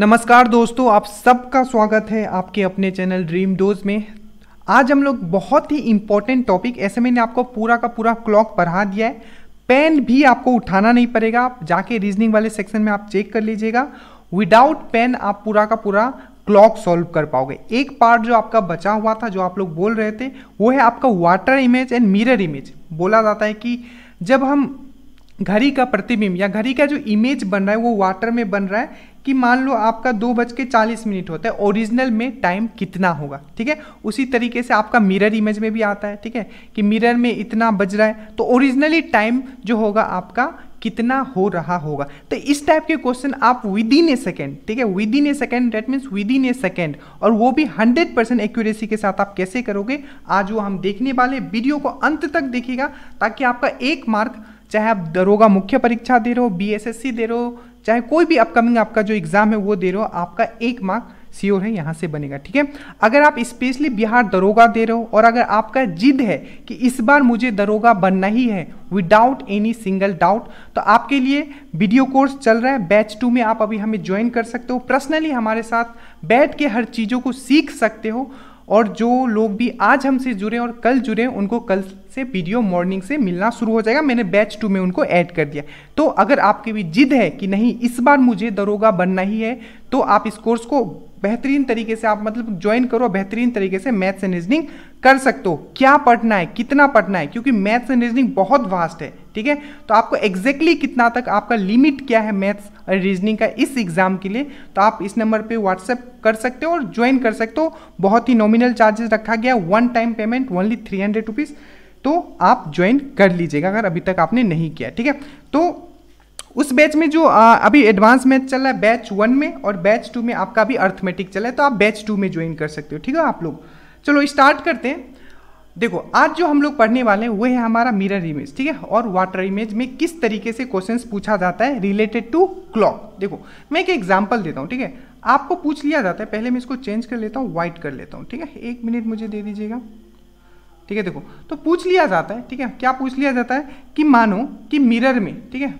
नमस्कार दोस्तों आप सबका स्वागत है आपके अपने चैनल ड्रीम डोज में आज हम लोग बहुत ही इम्पोर्टेंट टॉपिक ऐसे मैंने आपको पूरा का पूरा क्लॉक पढ़ा दिया है पेन भी आपको उठाना नहीं पड़ेगा आप जाके रीजनिंग वाले सेक्शन में आप चेक कर लीजिएगा विदाउट पेन आप पूरा का पूरा क्लॉक सॉल्व कर पाओगे एक पार्ट जो आपका बचा हुआ था जो आप लोग बोल रहे थे वो है आपका water image and mirror image बोला जाता है कि जब हम घड़ी का प्रतिबिंब या घड़ी का जो इमेज बन रहा है वो वाटर में बन रहा है कि मान लो आपका दो बज के चालीस मिनट होता है ओरिजिनल में टाइम कितना होगा ठीक है उसी तरीके से आपका मिरर इमेज में भी आता है ठीक है कि मिरर में इतना बज रहा है तो ओरिजिनली टाइम जो होगा आपका कितना हो रहा होगा तो इस टाइप के क्वेश्चन आप विद इन ए सेकेंड ठीक है within a second that means within a second और वो भी 100 परसेंट एक्यूरेसी के साथ आप कैसे करोगे आज वो हम देखने वाले वीडियो को अंत तक देखिएगा ताकि आपका एक मार्क चाहे आप दरोगा मुख्य परीक्षा दे रहे हो बी दे रहे हो चाहे कोई भी अपकमिंग आपका जो एग्जाम है वो दे रहे हो आपका एक मार्क सियोर है यहाँ से बनेगा ठीक है अगर आप स्पेशली बिहार दरोगा दे रहे हो और अगर आपका जिद है कि इस बार मुझे दरोगा बनना ही है विदाउट एनी सिंगल डाउट तो आपके लिए वीडियो कोर्स चल रहा है बैच टू में आप अभी हमें ज्वाइन कर सकते हो पर्सनली हमारे साथ बैठ के हर चीज़ों को सीख सकते हो और जो लोग भी आज हमसे जुड़े और कल जुड़े उनको कल से वीडियो मॉर्निंग से मिलना शुरू हो जाएगा मैंने बैच टू में उनको ऐड कर दिया तो अगर आपकी भी जिद है कि नहीं इस बार मुझे दरोगा बनना ही है तो आप इस कोर्स को बेहतरीन तरीके से आप मतलब ज्वाइन करो बेहतरीन तरीके से मैथ्स एंड रीजनिंग कर सकते हो क्या पढ़ना है कितना पढ़ना है क्योंकि मैथ्स एंड रीजनिंग बहुत वास्ट है ठीक है तो आपको एग्जैक्टली exactly कितना तक आपका लिमिट क्या है मैथ्स और रीजनिंग का इस एग्जाम के लिए तो आप इस नंबर पे व्हाट्सएप कर सकते हो और ज्वाइन कर सकते हो बहुत ही नॉमिनल चार्जेस रखा गया one time payment only three hundred rupees तो आप ज्वाइन कर लीजिएगा अगर अभी तक आपने नहीं किया ठीक है तो उस बैच में जो आ, अभी एडवांस मैथ चल रहा है बैच वन में और बैच टू में आपका अभी अर्थमेटिक चला है तो आप बैच टू में ज्वाइन कर सकते हो ठीक है आप लोग चलो स्टार्ट करते हैं देखो आज जो हम लोग पढ़ने वाले हैं वो है हमारा मिरर इमेज ठीक है और वाटर इमेज में किस तरीके से क्वेश्चंस पूछा जाता है रिलेटेड टू क्लॉक देखो मैं एक एग्जांपल देता हूँ ठीक है आपको पूछ लिया जाता है पहले मैं इसको चेंज कर लेता हूँ वाइट कर लेता हूँ ठीक है एक मिनट मुझे दे दीजिएगा ठीक है देखो तो पूछ लिया जाता है ठीक है क्या पूछ लिया जाता है कि मानो कि मिरर में ठीक है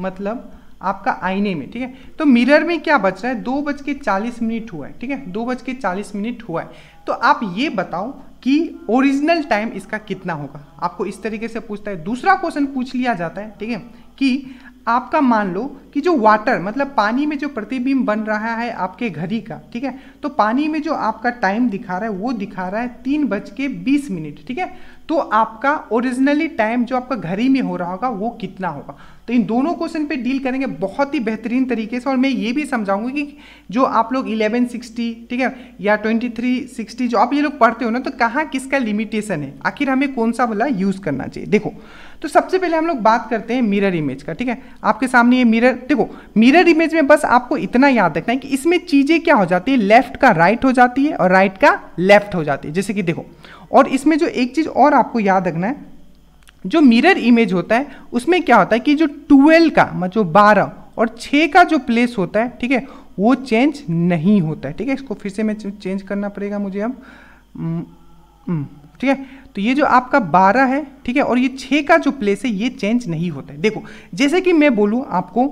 मतलब आपका आईने में ठीक है तो मिरर में क्या बच रहा है दो बज के चालीस मिनट हुआ है ठीक है दो बज के चालीस मिनट हुआ है तो आप ये बताओ कि ओरिजिनल टाइम इसका कितना होगा आपको इस तरीके से पूछता है दूसरा क्वेश्चन पूछ लिया जाता है ठीक है कि आपका मान लो कि जो वाटर मतलब पानी में जो प्रतिबिंब बन रहा है आपके घड़ी का ठीक है तो पानी में जो आपका टाइम दिखा रहा है वो दिखा रहा है तीन बज के बीस मिनट ठीक है तो आपका ओरिजिनली टाइम जो आपका घड़ी में हो रहा होगा वो कितना होगा तो इन दोनों क्वेश्चन पे डील करेंगे बहुत ही बेहतरीन तरीके से और मैं ये भी समझाऊंगी कि जो आप लोग 1160 ठीक है या 2360 जो आप ये लोग पढ़ते हो ना तो कहाँ किसका लिमिटेशन है आखिर हमें कौन सा वाला यूज़ करना चाहिए देखो तो सबसे पहले हम लोग बात करते हैं मिरर इमेज का ठीक है आपके सामने ये मिरर देखो मिरर इमेज में बस आपको इतना याद रखना है कि इसमें चीज़ें क्या हो जाती है लेफ्ट का राइट हो जाती है और राइट का लेफ्ट हो जाती है जैसे कि देखो और इसमें जो एक चीज़ और आपको याद रखना है जो मिरर इमेज होता है उसमें क्या होता है कि जो ट्वेल्व का मतलब बारह और छः का जो प्लेस होता है ठीक है वो चेंज नहीं होता है ठीक है इसको फिर से मैं चेंज करना पड़ेगा मुझे अब ठीक है तो ये जो आपका बारह है ठीक है और ये छः का जो प्लेस है ये चेंज नहीं होता है देखो जैसे कि मैं बोलूँ आपको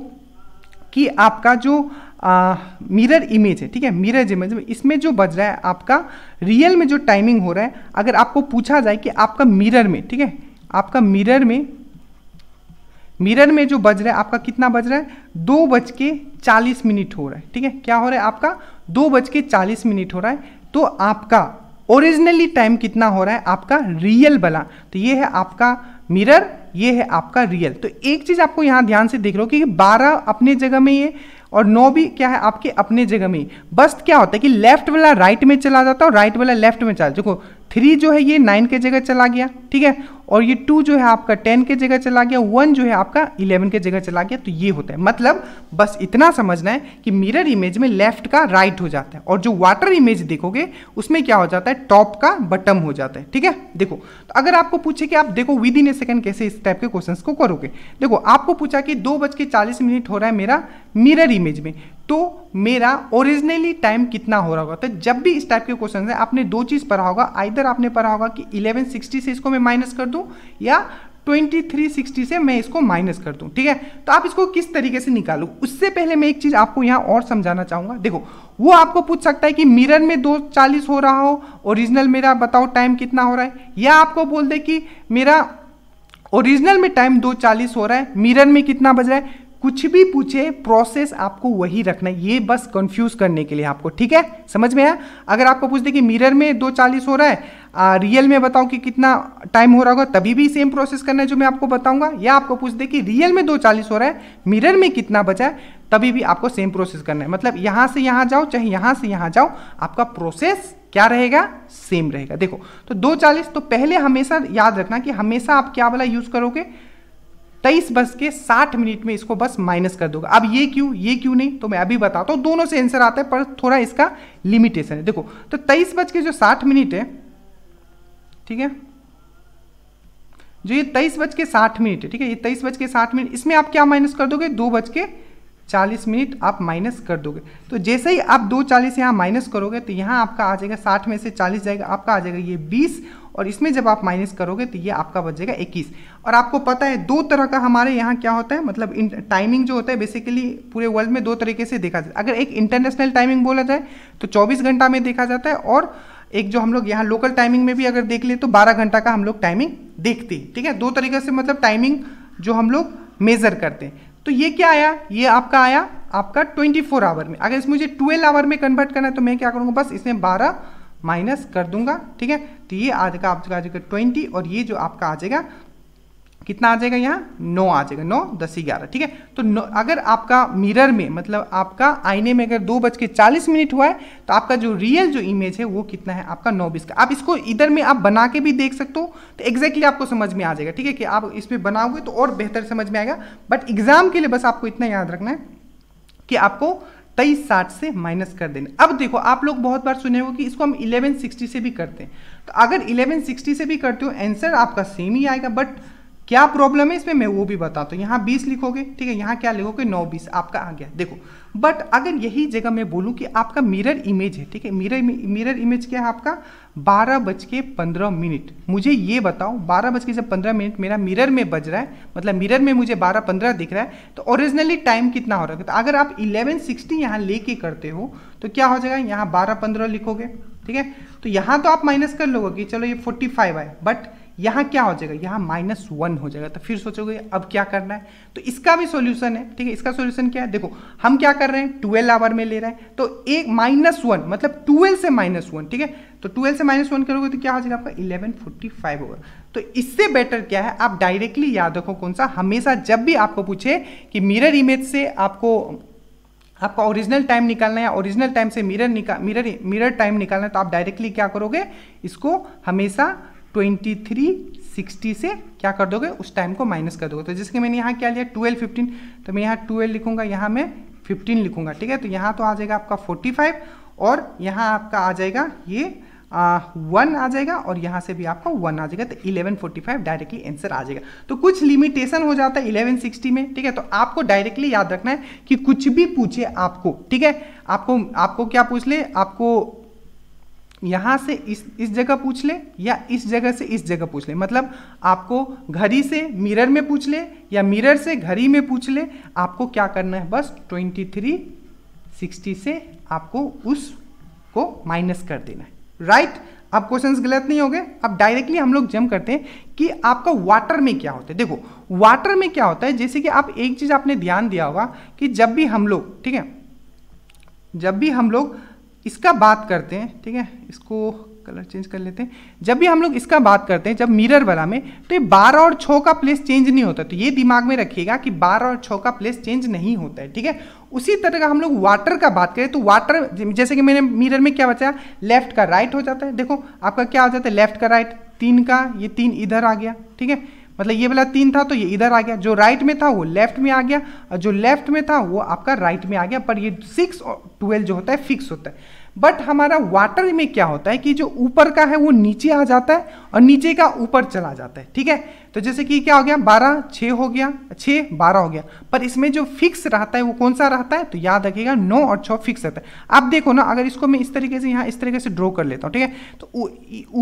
कि आपका जो आ, मिरर इमेज है ठीक है मिरर इमेज में इसमें जो बज रहा है आपका रियल में जो टाइमिंग हो रहा है अगर आपको पूछा जाए कि आपका मिरर में ठीक है आपका मिरर में मिरर में जो बज रहा है आपका कितना बज रहा है दो बज के चालीस मिनट हो रहा है ठीक है क्या हो रहा है आपका दो बज के चालीस मिनट हो रहा है तो आपका ओरिजिनली टाइम कितना हो रहा है आपका रियल वाला तो ये है आपका मिरर ये है आपका रियल तो एक चीज़ आपको यहाँ ध्यान से देख लो कि बारह अपने जगह में ये और नौ भी क्या है आपके अपने जगह में बस क्या होता है कि लेफ्ट वाला राइट में चला जाता है और राइट वाला लेफ्ट में चला देखो थ्री जो है ये नाइन के जगह चला गया ठीक है और ये टू जो है आपका टेन के जगह चला गया वन जो है आपका इलेवन के जगह चला गया तो ये होता है मतलब बस इतना समझना है कि मिरर इमेज में लेफ्ट का राइट right हो जाता है और जो वाटर इमेज देखोगे उसमें क्या हो जाता है टॉप का बटम हो जाता है ठीक है देखो तो अगर आपको पूछे कि आप देखो विद इन ए सेकेंड कैसे इस टाइप के क्वेश्चन को करोगे देखो आपको पूछा कि दो बज के चालीस मिनट हो रहा है मेरा मिरर इमेज में तो मेरा ओरिजिनली टाइम कितना हो रहा होगा तो जब भी इस टाइप के क्वेश्चन है आपने दो चीज़ पढ़ा होगा आइधर आपने पढ़ा होगा कि 1160 से इसको मैं माइनस कर दूं या 2360 से मैं इसको माइनस कर दूं ठीक है तो आप इसको किस तरीके से निकालू उससे पहले मैं एक चीज़ आपको यहां और समझाना चाहूंगा देखो वो आपको पूछ सकता है कि मिरर में दो चालीस हो रहा हो ओरिजिनल मेरा बताओ टाइम कितना हो रहा है या आपको बोल दे कि मेरा ओरिजिनल में टाइम दो चालीस हो रहा है मिरर में कितना बज रहा है कुछ भी पूछे प्रोसेस आपको वही रखना है ये बस कंफ्यूज करने के लिए आपको ठीक है समझ में आया अगर आपको पूछ दे कि मिरर में दो चालीस हो रहा है आ, रियल में बताऊं कि कितना टाइम हो रहा होगा तभी भी सेम प्रोसेस करना है जो मैं आपको बताऊंगा या आपको पूछ दे कि रियल में दो चालीस हो रहा है मिरर में कितना बचा है तभी भी आपको सेम प्रोसेस करना है मतलब यहाँ से यहाँ जाओ चाहे यहाँ से यहाँ जाओ आपका प्रोसेस क्या रहेगा सेम रहेगा देखो तो दो चालीस तो पहले हमेशा याद रखना कि हमेशा आप क्या वाला यूज करोगे तेईस बस के साठ मिनट में इसको बस माइनस कर दोगे अब ये क्यों ये क्यों नहीं तो मैं अभी बताता हूँ दोनों से आंसर आता है पर थोड़ा इसका लिमिटेशन है देखो तो तेईस बज के जो साठ मिनट है ठीक है जो ये तेईस बज के साठ मिनट है ठीक है ये तेईस बज के साठ मिनट इसमें आप क्या माइनस कर दोगे दो बज के 40 मिनट आप माइनस कर दोगे तो जैसे ही आप दो चालीस यहाँ माइनस करोगे तो यहाँ आपका आ जाएगा साठ में से चालीस जाएगा आपका आ जाएगा ये बीस और इसमें जब आप माइनस करोगे तो ये आपका बच जाएगा इक्कीस और आपको पता है दो तरह का हमारे यहाँ क्या होता है मतलब इन टाइमिंग जो होता है बेसिकली पूरे वर्ल्ड में दो तरीके से देखा जाता है अगर एक इंटरनेशनल टाइमिंग बोला जाए तो चौबीस घंटा में देखा जाता है और एक जो हम लोग यहाँ लोकल टाइमिंग में भी अगर देख ले तो बारह घंटा का हम लोग टाइमिंग देखते हैं ठीक है दो तरीके से मतलब टाइमिंग जो हम लोग मेज़र करते हैं तो ये क्या आया ये आपका आया आपका 24 आवर में अगर इसमें मुझे 12 आवर में कन्वर्ट करना है तो मैं क्या करूँगा बस इसमें 12 माइनस कर दूंगा ठीक है तो ये आ जाएगा आपका आ जाएगा ट्वेंटी और ये जो आपका आ जाएगा कितना आ जाएगा यहाँ नौ आ जाएगा नौ दस ग्यारह ठीक है तो अगर आपका मिरर में मतलब आपका आईने में अगर दो बज के चालीस मिनट हुआ है तो आपका जो रियल जो इमेज है वो कितना है आपका नौ बीस का आप इसको इधर में आप बना के भी देख सकते हो तो एग्जैक्टली आपको समझ में आ जाएगा ठीक है कि आप इसमें बनाओगे तो और बेहतर समझ में आएगा बट एग्जाम के लिए बस आपको इतना याद रखना है कि आपको तेईस साठ से माइनस कर देना अब देखो आप लोग बहुत बार सुने हो कि इसको हम 1160 से भी करते हैं तो अगर 1160 से भी करते हो आंसर आपका सेम ही आएगा बट क्या प्रॉब्लम है इसमें मैं वो भी बताता हूँ यहाँ बीस लिखोगे ठीक है यहाँ क्या लिखोगे नौ बीस आपका आ गया देखो बट अगर यही जगह मैं बोलूँ कि आपका मिरर इमेज है ठीक है मिरर मिरर इमेज क्या है आपका बारह बज के पंद्रह मिनट मुझे ये बताओ बारह बज के जब पंद्रह मिनट मेरा मिरर में बज रहा है मतलब मिरर में मुझे बारह पंद्रह दिख रहा है तो ओरिजिनली टाइम कितना हो रहा है तो अगर आप इलेवन सिक्सटी यहाँ लेके करते हो तो क्या हो जाएगा यहाँ बारह पंद्रह लिखोगे ठीक है तो यहाँ तो आप माइनस कर लोगे कि चलो ये फोर्टी फाइव आए बट यहाँ क्या हो जाएगा यहाँ माइनस वन हो जाएगा तो फिर सोचोगे अब क्या करना है तो इसका भी सॉल्यूशन है ठीक है इसका सॉल्यूशन क्या है देखो हम क्या कर रहे हैं ट्वेल्व आवर में ले रहे हैं तो एक माइनस वन मतलब ट्वेल्व से माइनस वन ठीक है तो ट्वेल्व से माइनस वन करोगे तो क्या हो जाएगा आपका इलेवन फोर्टी फाइव होगा तो इससे बेटर क्या है आप डायरेक्टली याद रखो कौन सा हमेशा जब भी आपको पूछे कि मिरर इमेज से आपको आपका ओरिजिनल टाइम निकालना है ओरिजिनल टाइम से मिरर निकाल मिरर मिरर टाइम निकालना है तो आप डायरेक्टली क्या करोगे इसको हमेशा 2360 से क्या कर दोगे उस टाइम को माइनस कर दोगे तो जिसके मैंने यहाँ क्या लिया 15 तो मैं यहाँ 12 लिखूंगा यहाँ मैं 15 लिखूंगा ठीक है तो यहाँ तो आ जाएगा आपका 45 और यहाँ आपका आ जाएगा ये वन आ जाएगा और यहाँ से भी आपका वन आ जाएगा तो 1145 डायरेक्टली आंसर आ जाएगा तो कुछ लिमिटेशन हो जाता है 1160 में ठीक है तो आपको डायरेक्टली याद रखना है कि कुछ भी पूछे आपको ठीक है आपको आपको क्या पूछ ले आपको यहाँ से इस इस जगह पूछ ले या इस जगह से इस जगह पूछ ले मतलब आपको घड़ी से मिरर में पूछ ले या मिरर से घड़ी में पूछ ले आपको क्या करना है बस ट्वेंटी थ्री सिक्सटी से आपको उस को माइनस कर देना है राइट right? अब क्वेश्चंस गलत नहीं हो गए अब डायरेक्टली हम लोग जम करते हैं कि आपका वाटर में क्या होता है देखो वाटर में क्या होता है जैसे कि आप एक चीज़ आपने ध्यान दिया होगा कि जब भी हम लोग ठीक है जब भी हम लोग इसका बात करते हैं ठीक है इसको कलर चेंज कर लेते हैं जब भी हम लोग इसका बात करते हैं जब मिरर वाला में तो ये बारह और छः का प्लेस चेंज नहीं होता तो ये दिमाग में रखिएगा कि बारह और छः का प्लेस चेंज नहीं होता है ठीक है उसी तरह का हम लोग वाटर का बात करें तो वाटर जैसे कि मैंने मिरर में क्या बचाया लेफ्ट का राइट हो जाता है देखो आपका क्या हो जाता है लेफ्ट का राइट तीन का ये तीन इधर आ गया ठीक है मतलब ये वाला तीन था तो ये इधर आ गया जो राइट में था वो लेफ्ट में आ गया और जो लेफ्ट में था वो आपका राइट में आ गया पर ये सिक्स और ट्वेल्व जो होता है फिक्स होता है बट हमारा वाटर में क्या होता है कि जो ऊपर का है वो नीचे आ जाता है और नीचे का ऊपर चला जाता है ठीक है तो जैसे कि क्या हो गया बारह छः हो गया छः बारह हो गया पर इसमें जो फिक्स रहता है वो कौन सा रहता है तो याद रखिएगा नौ और छः फिक्स रहता है आप देखो ना अगर इसको मैं इस तरीके से यहाँ इस तरीके से ड्रॉ कर लेता हूँ ठीक है तो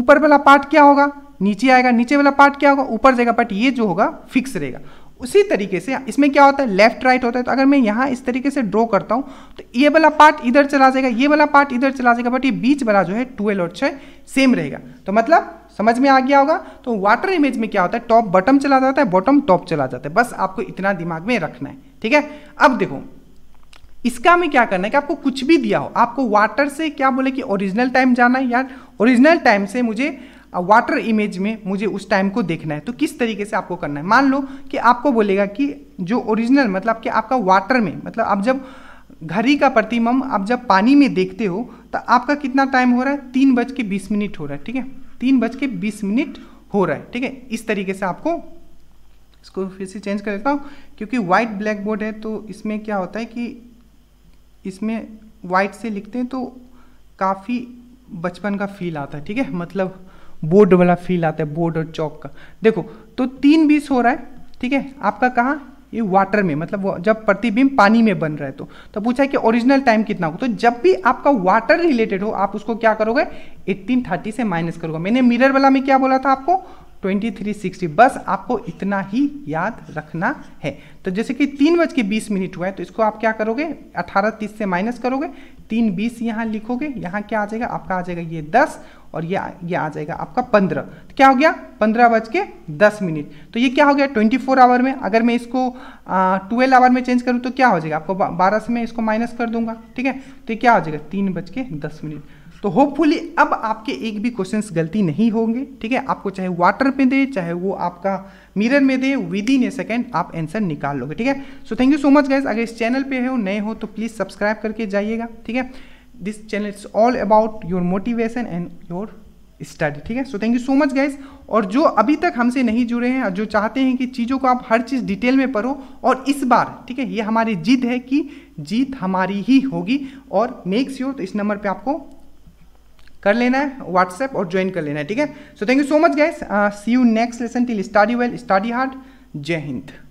ऊपर वाला पार्ट क्या होगा नीचे आएगा नीचे वाला पार्ट क्या होगा ऊपर जाएगा बट ये जो होगा फिक्स रहेगा उसी तरीके से इसमें क्या होता है लेफ्ट राइट होता है तो अगर मैं यहाँ इस तरीके से ड्रॉ करता हूँ तो ये वाला पार्ट इधर चला जाएगा ये वाला पार्ट इधर चला जाएगा बट ये बीच वाला जो है ट्वेल्व और छः सेम रहेगा तो मतलब समझ में आ गया होगा तो वाटर इमेज में क्या होता है टॉप बॉटम चला जाता है बॉटम टॉप चला जाता है बस आपको इतना दिमाग में रखना है ठीक है अब देखो इसका में क्या करना है कि आपको कुछ भी दिया हो आपको वाटर से क्या बोले कि ओरिजिनल टाइम जाना है यार ओरिजिनल टाइम से मुझे वाटर इमेज में मुझे उस टाइम को देखना है तो किस तरीके से आपको करना है मान लो कि आपको बोलेगा कि जो ओरिजिनल मतलब कि आपका वाटर में मतलब आप जब घड़ी का प्रतिमम आप जब पानी में देखते हो तो आपका कितना टाइम हो रहा है तीन बज के बीस मिनट हो रहा है ठीक है तीन बज के बीस मिनट हो रहा है ठीक है इस तरीके से आपको इसको फिर से चेंज कर देता हूँ क्योंकि वाइट ब्लैक बोर्ड है तो इसमें क्या होता है कि इसमें वाइट से लिखते हैं तो काफ़ी बचपन का फील आता है ठीक है मतलब बोर्ड वाला फील आता है बोर्ड और चौक का देखो तो तीन बीस हो रहा है ठीक है आपका कहाँ ये वाटर में मतलब जब प्रतिबिंब पानी में बन रहा है तो तो पूछा है कि ओरिजिनल टाइम कितना हो तो जब भी आपका वाटर रिलेटेड हो आप उसको क्या करोगे 1830 से माइनस करोगे मैंने मिरर वाला में क्या बोला था आपको 2360 बस आपको इतना ही याद रखना है तो जैसे कि तीन बज के बीस मिनट हुआ है तो इसको आप क्या करोगे तीस से माइनस करोगे तीन बीस यहाँ लिखोगे यहाँ क्या आ जाएगा आपका आ जाएगा ये दस और ये ये आ जाएगा आपका पंद्रह तो क्या हो गया पंद्रह बज के दस मिनट तो ये क्या हो गया ट्वेंटी फोर आवर में अगर मैं इसको ट्वेल्व आवर में चेंज करूँ तो क्या हो जाएगा आपको बारह से मैं इसको माइनस कर दूंगा ठीक है तो ये क्या हो जाएगा तीन बज के दस मिनट तो होपफुली अब आपके एक भी क्वेश्चन गलती नहीं होंगे ठीक है आपको चाहे वाटर में दे चाहे वो आपका मिरर में दे विद इन ए सेकेंड आप आंसर निकाल लोगे ठीक है so thank you so much guys अगर इस चैनल पे हो नए हो तो प्लीज़ सब्सक्राइब करके जाइएगा ठीक है this channel it's all about your motivation and your study ठीक है so thank you so much guys और जो अभी तक हमसे नहीं जुड़े हैं और जो चाहते हैं कि चीज़ों को आप हर चीज़ डिटेल में पढ़ो और इस बार ठीक है ये हमारी जिद है कि जीत हमारी ही होगी और मेक्स योर sure, तो इस नंबर पे आपको कर लेना है व्हाट्सएप और ज्वाइन कर लेना है ठीक है so thank you so much guys see you next lesson till study well study hard जय हिंद